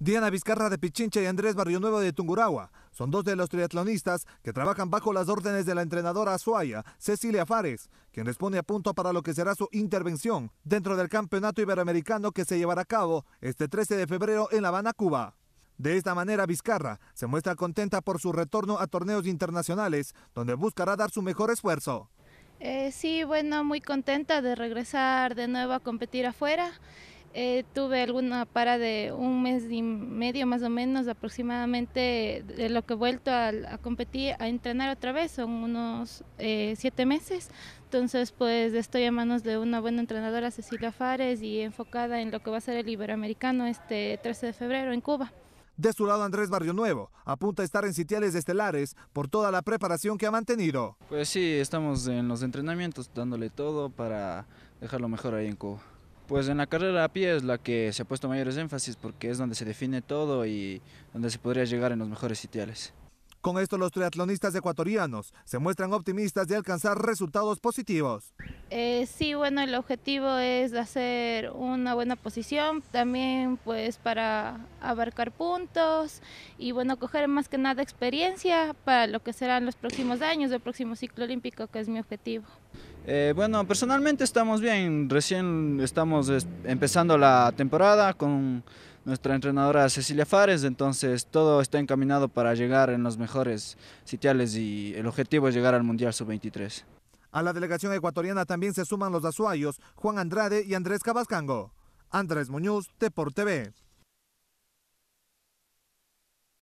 Diana Vizcarra de Pichincha y Andrés Barrio Nuevo de Tungurahua son dos de los triatlonistas que trabajan bajo las órdenes de la entrenadora azuaya Cecilia Fares, quien responde a punto para lo que será su intervención dentro del Campeonato Iberoamericano que se llevará a cabo este 13 de febrero en La Habana, Cuba. De esta manera, Vizcarra se muestra contenta por su retorno a torneos internacionales, donde buscará dar su mejor esfuerzo. Eh, sí, bueno, muy contenta de regresar de nuevo a competir afuera. Eh, tuve alguna para de un mes y medio más o menos aproximadamente de lo que he vuelto a, competir, a entrenar otra vez, son unos eh, siete meses. Entonces pues estoy a manos de una buena entrenadora, Cecilia Fares, y enfocada en lo que va a ser el Iberoamericano este 13 de febrero en Cuba. De su lado, Andrés Barrio Nuevo apunta a estar en sitiales estelares por toda la preparación que ha mantenido. Pues sí, estamos en los entrenamientos dándole todo para dejarlo mejor ahí en Cuba. Pues en la carrera a pie es la que se ha puesto mayores énfasis porque es donde se define todo y donde se podría llegar en los mejores sitiales. Con esto los triatlonistas ecuatorianos se muestran optimistas de alcanzar resultados positivos. Eh, sí, bueno, el objetivo es hacer una buena posición, también pues para abarcar puntos y bueno, coger más que nada experiencia para lo que serán los próximos años, el próximo ciclo olímpico que es mi objetivo. Eh, bueno, personalmente estamos bien, recién estamos empezando la temporada con nuestra entrenadora Cecilia Fares, entonces todo está encaminado para llegar en los mejores sitiales y el objetivo es llegar al Mundial Sub-23. A la delegación ecuatoriana también se suman los azuayos Juan Andrade y Andrés Cabascango. Andrés Muñoz, Deport TV.